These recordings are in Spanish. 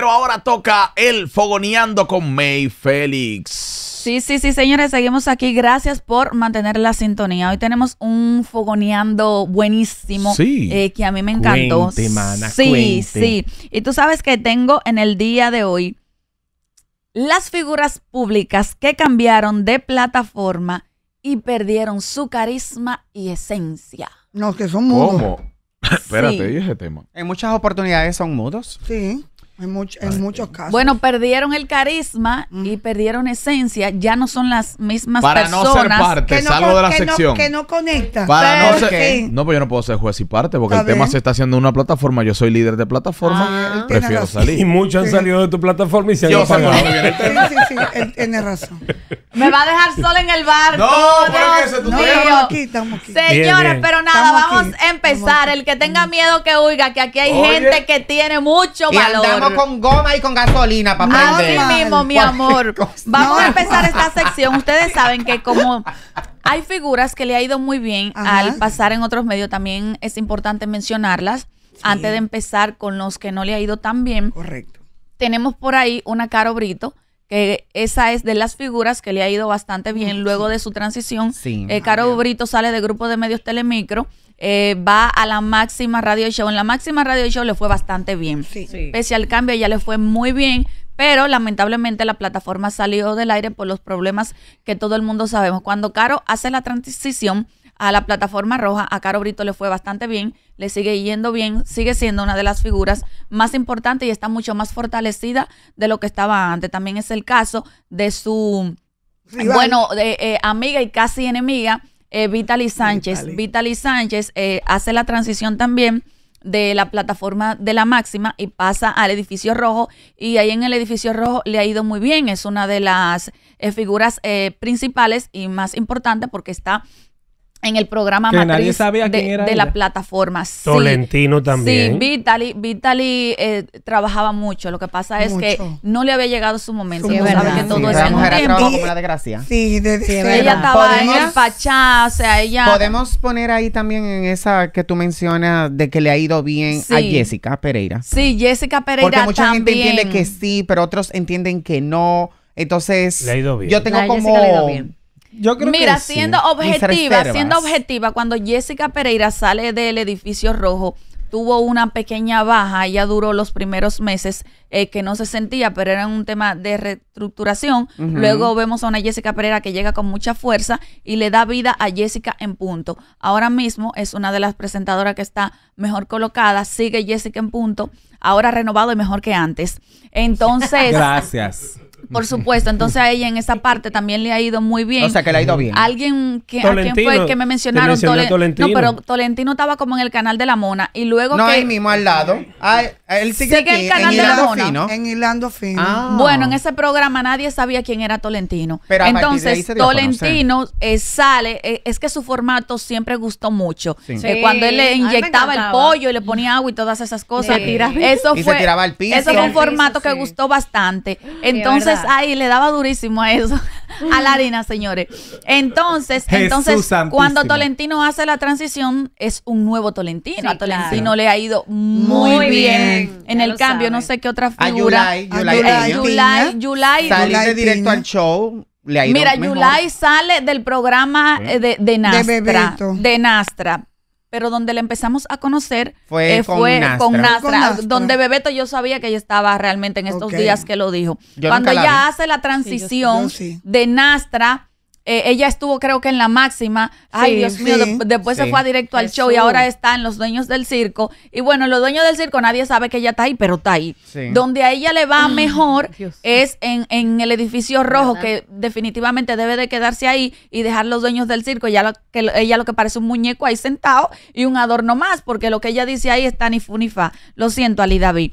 Pero ahora toca el fogoneando con May Félix. Sí, sí, sí, señores, seguimos aquí. Gracias por mantener la sintonía. Hoy tenemos un fogoneando buenísimo sí. Eh, que a mí me encantó. sí, sí. Y tú sabes que tengo en el día de hoy las figuras públicas que cambiaron de plataforma y perdieron su carisma y esencia. No, que son mudos. Espérate, dije, tema? En muchas oportunidades son mudos. Sí. En, muchos casos. Bueno, perdieron el carisma y perdieron esencia. Ya no son las mismas personas. Para no ser parte, salgo de la sección. No, que no conecta. Para no ser. No, pues yo no puedo ser juez y parte porque el tema se está haciendo en una plataforma. Yo soy líder de plataforma. Ah. prefiero salir. Y muchos han salido de tu plataforma y se han ido Sí, sí, sí. tiene razón. Me va a dejar sola en el bar. No, por no, estamos aquí, Señores, pero nada, vamos a empezar. El que tenga miedo que oiga que aquí hay gente que tiene mucho valor con goma y con gasolina, papá. Así mismo, mi amor. Vamos a empezar esta sección. Ustedes saben que como hay figuras que le ha ido muy bien al pasar en otros medios, también es importante mencionarlas antes de empezar con los que no le ha ido tan bien. Correcto. Tenemos por ahí una Caro Brito, que esa es de las figuras que le ha ido bastante bien luego de su transición. Sí. Eh, Caro Brito sale de grupo de medios Telemicro eh, va a la máxima radio show. En la máxima radio show le fue bastante bien. Sí. Pese al cambio, ya le fue muy bien. Pero lamentablemente la plataforma salió del aire por los problemas que todo el mundo sabemos. Cuando Caro hace la transición a la plataforma roja, a Caro Brito le fue bastante bien, le sigue yendo bien, sigue siendo una de las figuras más importantes y está mucho más fortalecida de lo que estaba antes. También es el caso de su, bueno, de, eh, amiga y casi enemiga, eh, Vitali Sánchez. Vitali, Sánchez eh, hace la transición también de la plataforma de la máxima y pasa al edificio rojo y ahí en el edificio rojo le ha ido muy bien, es una de las eh, figuras eh, principales y más importantes porque está en el programa matriz de, la plataforma. Sí, Tolentino también. Sí, Vitali, Vitali eh, trabajaba mucho. Lo que pasa es que no le había llegado su momento. Sí, no que todo como la desgracia. Sí, de, sí ella estaba en el pachá, o sea, ella. Podemos poner ahí también en esa que tú mencionas de que le ha ido bien a Jessica Pereira. Sí, Jessica Pereira. Porque mucha gente entiende que sí, pero otros entienden que no. Entonces, le ha ido bien. yo tengo como Mira, siendo objetiva, siendo objetiva, cuando Jessica Pereira sale del edificio rojo, tuvo una pequeña baja, ella duró los primeros meses eh, que no se sentía, pero era un tema de reestructuración. Luego vemos a una Jessica Pereira que llega con mucha fuerza y le da vida a Jessica en punto. Ahora mismo es una de las presentadoras que está mejor colocada, sigue Jessica en punto, ahora renovado y mejor que antes. Entonces... Gracias. Por supuesto, entonces a ella en esa parte también le ha ido muy bien. O sea, que le ha ido bien. Alguien que ¿a fue que me mencionaron No, pero Tolentino estaba como en el canal de la Mona y luego no, ahí mismo al lado. Ah, él sigue, el canal en de En ah. Bueno, en ese programa nadie sabía quién era Tolentino. Pero entonces Tolentino eh, sale, eh, es que su formato siempre gustó mucho. Sí. Eh, cuando él le inyectaba el pollo y le ponía agua y todas esas cosas, eso fue tiraba piso. Eso fue un formato que gustó bastante. Entonces ahí le daba durísimo a eso, a la harina, señores. Entonces, entonces cuando Tolentino hace la transición, es un nuevo Tolentino. a Tolentino le ha ido muy, bien, En el cambio, no sé qué otra figura. A Yulai, Yulai, sale directo al show. Mira, sale del programa eh, de, de Nastra. De, de Nastra pero donde la empezamos a conocer fue, eh, con, Nastra. donde Bebeto yo sabía que ella estaba realmente en estos días que lo dijo. Cuando ella hace la transición de Nastra eh, ella estuvo creo que en la máxima. Ay, Dios mío, después se fue directo al show y ahora está en los dueños del circo. Y bueno, los dueños del circo nadie sabe que ella está ahí, pero está ahí. Donde a ella le va mejor es en, en, el edificio rojo, que definitivamente debe de quedarse ahí y dejar los dueños del circo. Ya lo, que, ella lo que parece un muñeco ahí sentado y un adorno más, porque lo que ella dice ahí está ni fu ni fa. Lo siento, Ali David.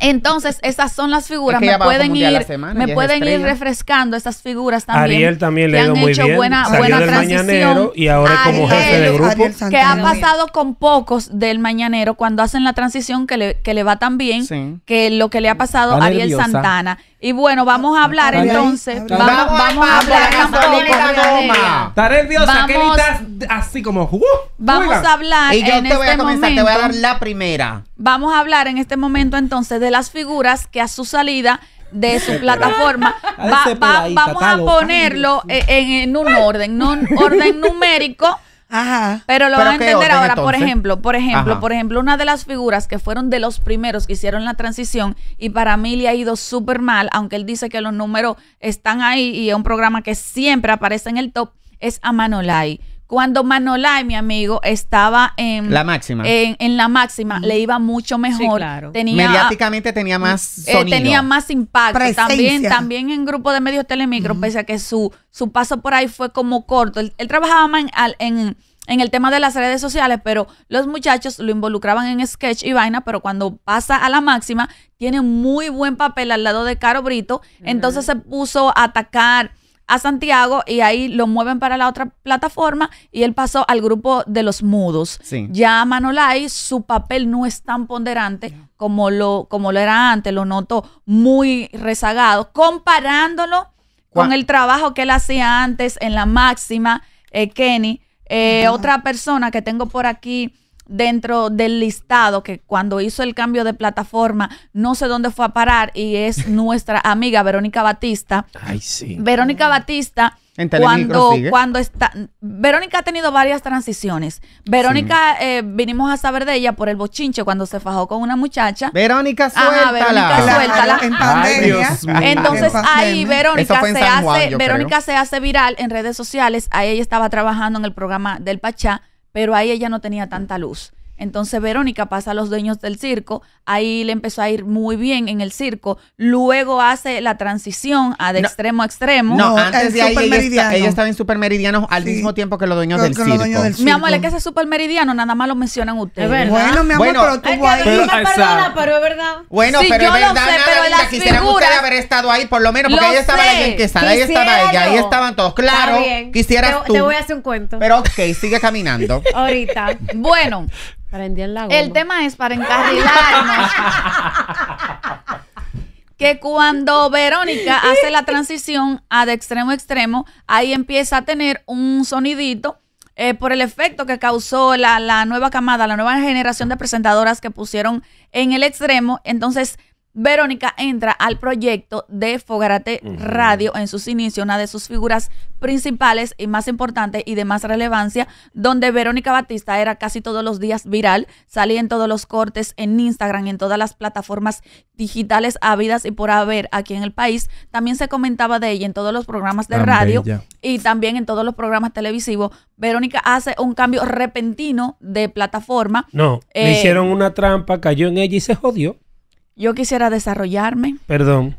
Entonces, esas son las figuras. me pueden ir, me pueden ir refrescando esas figuras también. Ariel también le ha ido muy bien. Buena, Salió transición. mañanero y ahora como jefe de grupo. Que ha pasado con pocos del mañanero cuando hacen la transición que le, que le va tan bien que lo que le ha pasado a Ariel Santana. Y bueno, vamos a hablar entonces. Vamos, vamos, vamos, a hablar. Está nerviosa, que estás así como Vamos a hablar. Y yo te voy a este comenzar, te voy a dar la primera. Vamos a hablar en este momento entonces de las figuras que a su salida de su plataforma. vamos a ponerlo eh, en, un orden, no orden numérico. Pero lo van a entender ahora, por ejemplo, por ejemplo, por ejemplo, una de las figuras que fueron de los primeros que hicieron la transición y para mí le ha ido súper mal, aunque él dice que los números están ahí y es un programa que siempre aparece en el top, es Amanolai. Cuando Manolai, mi amigo, estaba en la máxima, en, la máxima, le iba mucho mejor. Mediáticamente tenía más eh, sonido. tenía más impacto. También, también en grupo de medios telemicro, pese a que su, su paso por ahí fue como corto. Él, trabajaba más en, el tema de las redes sociales, pero los muchachos lo involucraban en sketch y vaina, pero cuando pasa a la máxima, tiene muy buen papel al lado de Caro Brito. Entonces se puso a atacar a Santiago y ahí lo mueven para la otra plataforma y él pasó al grupo de los mudos. Ya Manolay, su papel no es tan ponderante como lo, como lo era antes, lo noto muy rezagado, comparándolo con el trabajo que él hacía antes en la máxima, eh, Kenny. Eh, otra persona que tengo por aquí dentro del listado que cuando hizo el cambio de plataforma, no sé dónde fue a parar y es nuestra amiga Verónica Batista. Ay, sí. Verónica Batista. cuando, cuando está. Verónica ha tenido varias transiciones. Verónica, eh, vinimos a saber de ella por el bochinche cuando se fajó con una muchacha. Verónica, suéltala. Verónica, suéltala. En pandemia. Entonces ahí Verónica se hace, Verónica se hace viral en redes sociales. Ahí ella estaba trabajando en el programa del Pachá pero ahí ella no tenía tanta luz. Entonces Verónica pasa a los dueños del circo, ahí le empezó a ir muy bien en el circo, luego hace la transición a de extremo a extremo. No, antes de ahí ella, estaba en Supermeridiano al mismo tiempo que los dueños, del, circo. Los dueños Mi amor, es que ese Supermeridiano nada más lo mencionan ustedes. Bueno, mi amor, pero tú ahí pero, perdona, pero es verdad. Bueno, pero es verdad, sé, pero ustedes haber estado ahí, por lo menos, porque ella estaba la gente que estaba, ahí estaba ella, ahí estaban todos. Claro, quisieras tú. Te voy a hacer un cuento. Pero ok, sigue caminando. Ahorita. Bueno, el tema es para encarrilarnos. que cuando Verónica hace la transición a de extremo a extremo, ahí empieza a tener un sonidito eh, por el efecto que causó la, la nueva camada, la nueva generación de presentadoras que pusieron en el extremo. Entonces, Verónica entra al proyecto de Fogarate Radio en sus inicios, una de sus figuras principales y más importantes y de más relevancia, donde Verónica Batista era casi todos los días viral, salía en todos los cortes, en Instagram, en todas las plataformas digitales habidas y por haber aquí en el país. También se comentaba de ella en todos los programas de ah, radio y también en todos los programas televisivos. Verónica hace un cambio repentino de plataforma. No, le eh, hicieron una trampa, cayó en ella y se jodió. Yo quisiera desarrollarme. Perdón.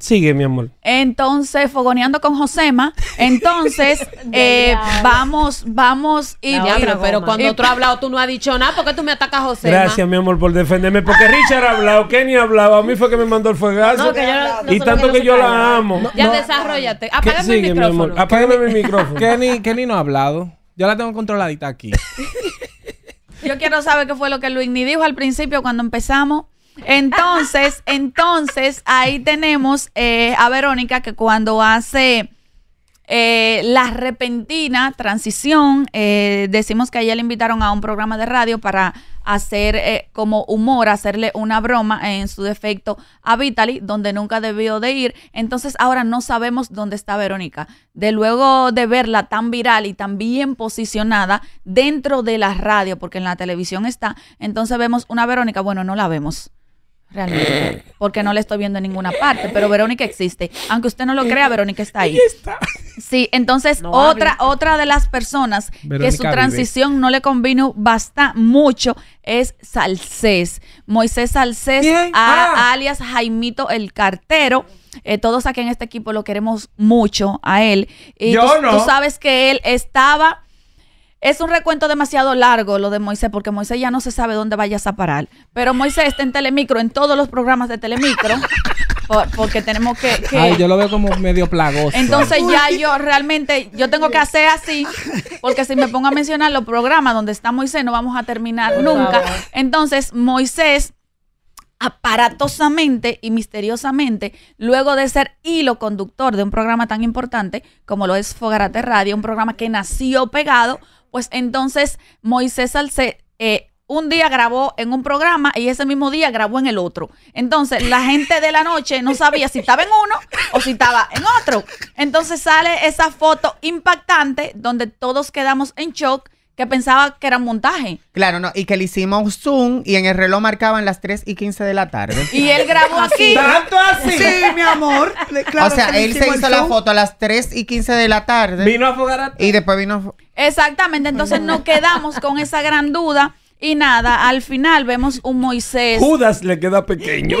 Sigue, mi amor. Entonces, fogoneando con Josema, entonces eh, vamos, vamos y... pero, cuando otro eh, has hablado tú no has dicho nada, ¿por qué tú me atacas, Josema? Gracias, mi amor, por defenderme, porque Richard ha hablado, Kenny ha hablado, a mí fue que me mandó el fuegazo. y tanto que, yo la amo. ya desarrollate. Apágame sigue, mi micrófono. Mi Apágame mi micrófono. Kenny, Kenny no ha hablado. Yo la tengo controladita aquí. yo quiero saber qué fue lo que Luis ni dijo al principio cuando empezamos entonces, entonces ahí tenemos eh, a Verónica que cuando hace eh, la repentina transición, eh, decimos que a ella le invitaron a un programa de radio para hacer como humor, hacerle una broma en su defecto a Vitaly, donde nunca debió de ir. Entonces ahora no sabemos dónde está Verónica. De luego de verla tan viral y tan bien posicionada dentro de la radio, porque en la televisión está, entonces vemos una Verónica, bueno, no la vemos realmente, eh. porque no le estoy viendo en ninguna parte, pero Verónica existe. Aunque usted no lo crea, Verónica está ahí. Está. Sí, entonces otra otra de las personas que su transición no le convino basta mucho es Salces Moisés Salcés, ah. alias Jaimito el Cartero. Eh, todos aquí en este equipo lo queremos mucho a él. Y Yo no. tú sabes que él estaba es un recuento demasiado largo lo de Moisés, porque Moisés ya no se sabe dónde vayas a parar. Pero Moisés está en Telemicro, en todos los programas de Telemicro. porque tenemos que, Ay, yo lo veo como medio plagoso. ¿eh? Entonces ya yo realmente, yo tengo que hacer así, porque si me pongo a mencionar los programas donde está Moisés, no vamos a terminar nunca. Entonces, Moisés aparatosamente y misteriosamente, luego de ser hilo conductor de un programa tan importante como lo es Fogarate Radio, un programa que nació pegado pues entonces Moisés Salcedo eh, un día grabó en un programa y ese mismo día grabó en el otro. Entonces, la gente de la noche no sabía si estaba en uno o si estaba en otro. Entonces sale esa foto impactante donde todos quedamos en shock que pensaba que era un montaje. Claro, no, y que le hicimos zoom y en el reloj marcaban las 3 y 15 de la tarde. Y él grabó aquí. ¿Tanto así? Sí, mi amor. o sea, él se hizo la foto a las 3 y 15 de la tarde. Vino a fugar a Y después vino... Exactamente, entonces nos quedamos con esa gran duda y nada, al final vemos un Moisés. Judas le queda pequeño.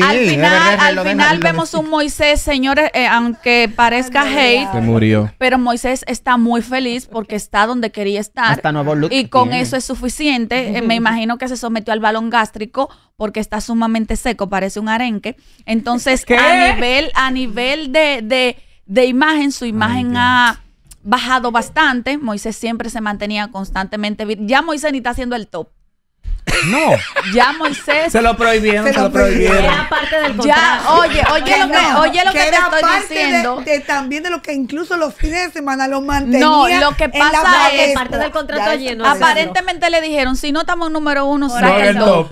al final, al final vemos un Moisés, señores, eh, aunque parezca hate. Se murió. Pero Moisés está muy feliz porque está donde quería estar. Hasta nuevo y con eso es suficiente. Eh, me imagino que se sometió al balón gástrico porque está sumamente seco, parece un arenque. Entonces, a nivel, a nivel de, de, de imagen, su imagen a bajado bastante. Moisés siempre se mantenía constantemente. Ya Moisés ni está haciendo el top. No. Ya Moisés. Se lo prohibieron, se, lo prohibieron. parte del contrato. Ya, oye, oye lo que, oye lo que, te estoy diciendo. también de lo que incluso los fines de semana lo mantenía. No, lo que pasa es. parte del contrato lleno. Aparentemente le dijeron: si no estamos número uno, el No,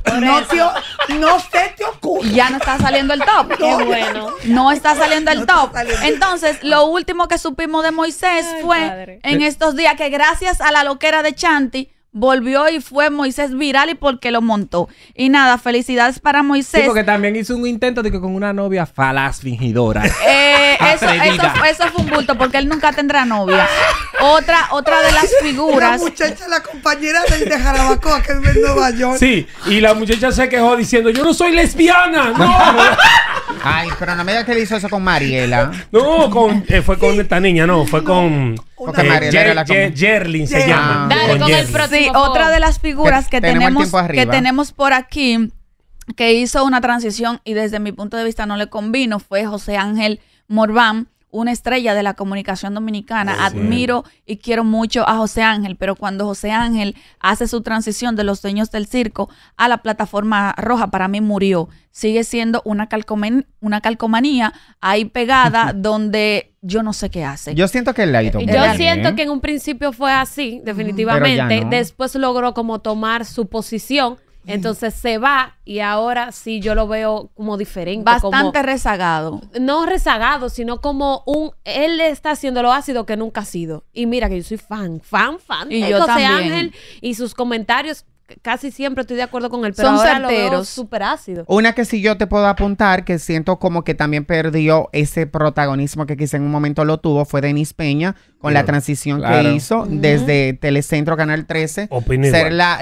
se te ocurre. Ya no está saliendo el top. Qué bueno. No está saliendo el top. Entonces, lo último que supimos de Moisés fue en eh. estos días que gracias a la loquera de Chanti volvió y fue Moisés viral y porque lo montó. Y nada, felicidades para Moisés. porque también hizo un intento de que con una novia falaz fingidora. Eh, eso, eso, fue un bulto porque él nunca tendrá novia. Otra, otra de las figuras. La muchacha, la compañera de, de Jarabacoa que es en Nueva York. Sí, y la muchacha se quejó diciendo, yo no soy lesbiana, no. Ay, pero no me digas que le hizo eso con Mariela. No, con, eh, fue con esta niña, no, fue con se llama. Ah, con, el otra de las figuras que, tenemos, que tenemos por aquí que hizo una transición y desde mi punto de vista no le convino fue José Ángel Morván una estrella de la comunicación dominicana. Admiro y quiero mucho a José Ángel, pero cuando José Ángel hace su transición de los dueños del circo a la plataforma roja, para mí murió. Sigue siendo una, una calcomanía ahí pegada donde yo no sé qué hace. Yo siento que el eh, Yo siento que en un principio fue así, definitivamente. Después logró como tomar su posición entonces se va y ahora sí yo lo veo como diferente. Bastante rezagado. No rezagado, sino como un. Él está haciendo lo ácido que nunca ha sido. Y mira que yo soy fan, fan, fan. Y yo José Ángel y sus comentarios casi siempre estoy de acuerdo con él, pero Son certeros. súper ácido. Una que sí yo te puedo apuntar, que siento como que también perdió ese protagonismo que quizá en un momento lo tuvo, fue Denis Peña, con la transición que hizo desde Telecentro Canal 13, ser la,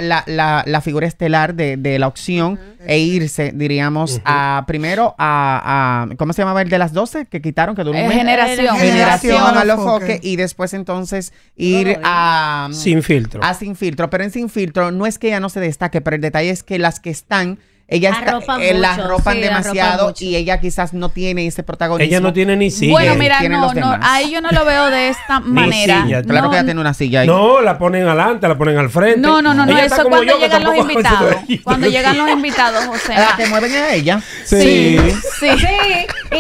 figura estelar de, la opción e irse, diríamos, a primero a, ¿cómo se llamaba el de las 12? Que quitaron, que duró un eh, Generación. Generación a los foques y después entonces ir a... Sin filtro. A Sin Filtro, pero en Sin Filtro no es que no se destaque, pero el detalle es que las que están ella está, eh, la ropan demasiado y ella quizás no tiene ese protagonismo. Ella no tiene ni silla. Bueno, mira, no, ahí yo no lo veo de esta manera. claro no, que ella tiene una silla ahí. No, la ponen adelante, la ponen al frente. No, no, no, no eso cuando llegan los invitados. Cuando llegan los invitados, o sea. que mueven a ella. Sí. Sí.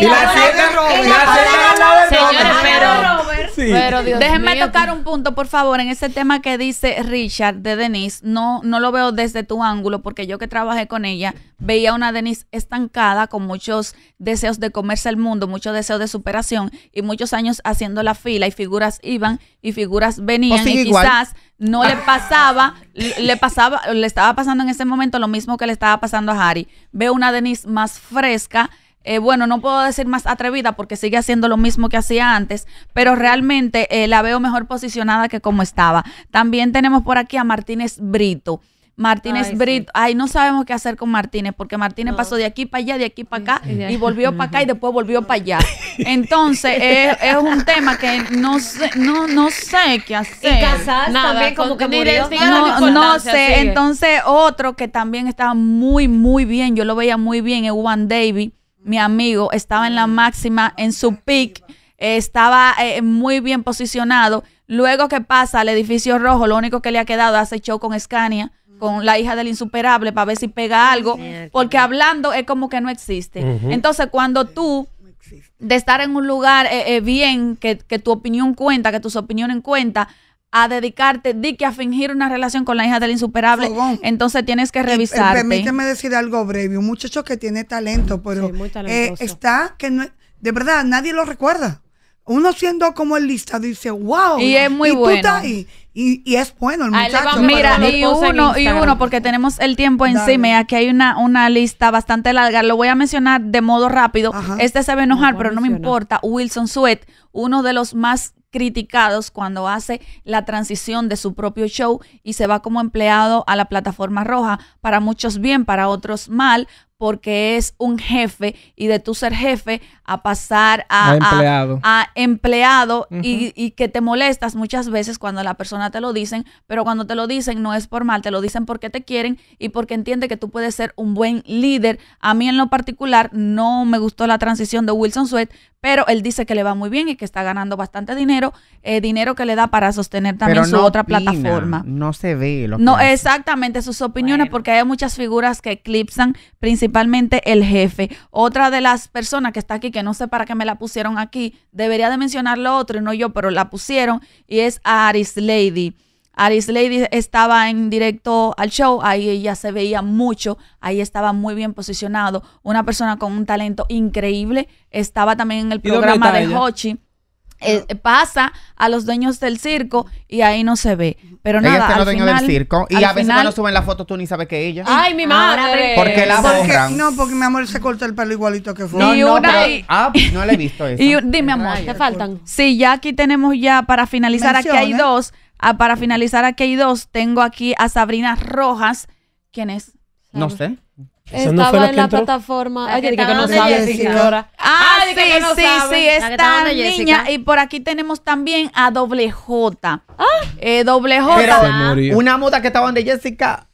Y, la al la Señores, pero Sí. Pero Déjenme tocar un punto, por favor, en ese tema que dice Richard de Denise. No, no lo veo desde tu ángulo, porque yo que trabajé con ella, veía una Denise estancada con muchos deseos de comerse el mundo, muchos deseos de superación y muchos años haciendo la fila y figuras iban y figuras venían y quizás no le ah. pasaba, le pasaba, le estaba pasando en ese momento lo mismo que le estaba pasando a Harry. Veo una Denise más fresca, eh, bueno, no puedo decir más atrevida porque sigue haciendo lo mismo que hacía antes, pero realmente eh, la veo mejor posicionada que como estaba. También tenemos por aquí a Martínez Brito. Martínez Brito, ay, no sabemos qué hacer con Martínez, porque Martínez pasó de aquí para allá, de aquí para acá, y volvió para acá y después volvió para allá. Entonces, eh, es, un tema que no sé, no, no sé qué hacer. Y Casas también como que murió. No, no sé, entonces otro que también estaba muy, muy bien, yo lo veía muy bien, es Juan David mi amigo estaba en la máxima, en su pick, estaba eh, muy bien posicionado. Luego que pasa al edificio rojo, lo único que le ha quedado hace show con Scania, con la hija del insuperable, para ver si pega algo, porque hablando es como que no existe. Entonces, cuando tú, de estar en un lugar eh, eh, bien, que, que tu opinión cuenta, que tus opiniones cuentan, a dedicarte, di que a fingir una relación con la hija del insuperable, entonces tienes que eh, revisarte. permíteme decir algo breve, un muchacho que tiene talento, pero eh, está que no, de verdad nadie lo recuerda. Uno siendo como el lista dice, wow. Y es muy y bueno. Y, es bueno el muchacho. Mira, y uno, y uno, porque tenemos el tiempo encima y aquí hay una, una lista bastante larga. Lo voy a mencionar de modo rápido. Este se va a enojar, pero no me importa. Wilson Sweat, uno de los más criticados cuando hace la transición de su propio show y se va como empleado a la plataforma roja, para muchos bien, para otros mal, porque es un jefe y de tú ser jefe a pasar a, empleado, y, que te molestas muchas veces cuando la persona te lo dicen, pero cuando te lo dicen no es por mal, te lo dicen porque te quieren y porque entiende que tú puedes ser un buen líder. A mí en lo particular no me gustó la transición de Wilson Sweat, pero él dice que le va muy bien y que está ganando bastante dinero, eh, dinero que le da para sostener también su otra plataforma. No se ve lo que No, exactamente sus opiniones porque hay muchas figuras que eclipsan principalmente principalmente el jefe. Otra de las personas que está aquí, que no sé para qué me la pusieron aquí, debería de mencionar lo otro y no yo, pero la pusieron, y es a Aris Lady. Aris Lady estaba en directo al show, ahí ella se veía mucho, ahí estaba muy bien posicionado, una persona con un talento increíble, estaba también en el programa de Hochi. Eh, pasa a los dueños del circo y ahí no se ve. Pero ella nada, está al final, del circo. Y a veces cuando suben la foto tú ni sabes que ella. Ay, mi madre. Porque la Porque, no, porque mi amor se cortó el pelo igualito que fue. No, no, ah, pues, no le he visto eso. Y dime, amor, Te faltan. Sí, ya aquí tenemos ya para finalizar, aquí hay dos. Ah, para finalizar, aquí hay dos. Tengo aquí a Sabrina Rojas, quién es. no sé. Estaba en la plataforma. Ay, que, no sabe, señora. Ah, ah sí, sí, sí, esta niña. Y por aquí tenemos también a Doble J. Ah, eh, Doble J. una muda que estaba donde Jessica.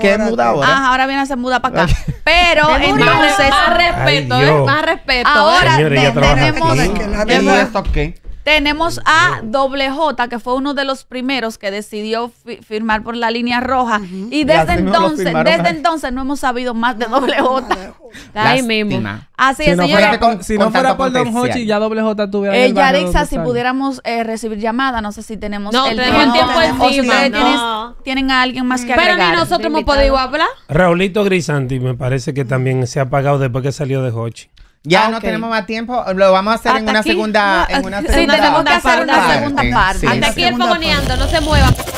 ¿Qué muda ahora? Ah, ahora viene a ser muda para acá. Pero entonces. Más respeto, eh, más respeto. Ahora te, eh. tenemos. ¿Y, es qué? Tenemos a Doble J, que fue uno de los primeros que decidió firmar por la línea roja. Y desde entonces, desde entonces no hemos sabido más de Doble J. Ahí mismo. Así es, si no Fuera, si no fuera por Don Hochi, ya Doble J estuviera eh, si pudiéramos eh, recibir llamada, no sé si tenemos no, el tenemos no, tiempo encima. tienen a alguien más que hablar. Pero ni nosotros hemos podido hablar. Raulito Grisanti me parece que también se ha apagado después que salió de Hochi. Ya ah, no tenemos más tiempo, lo vamos a hacer en una segunda, en una segunda. Sí, tenemos que hacer una segunda parte. Hasta aquí el fogoneando, no se muevan.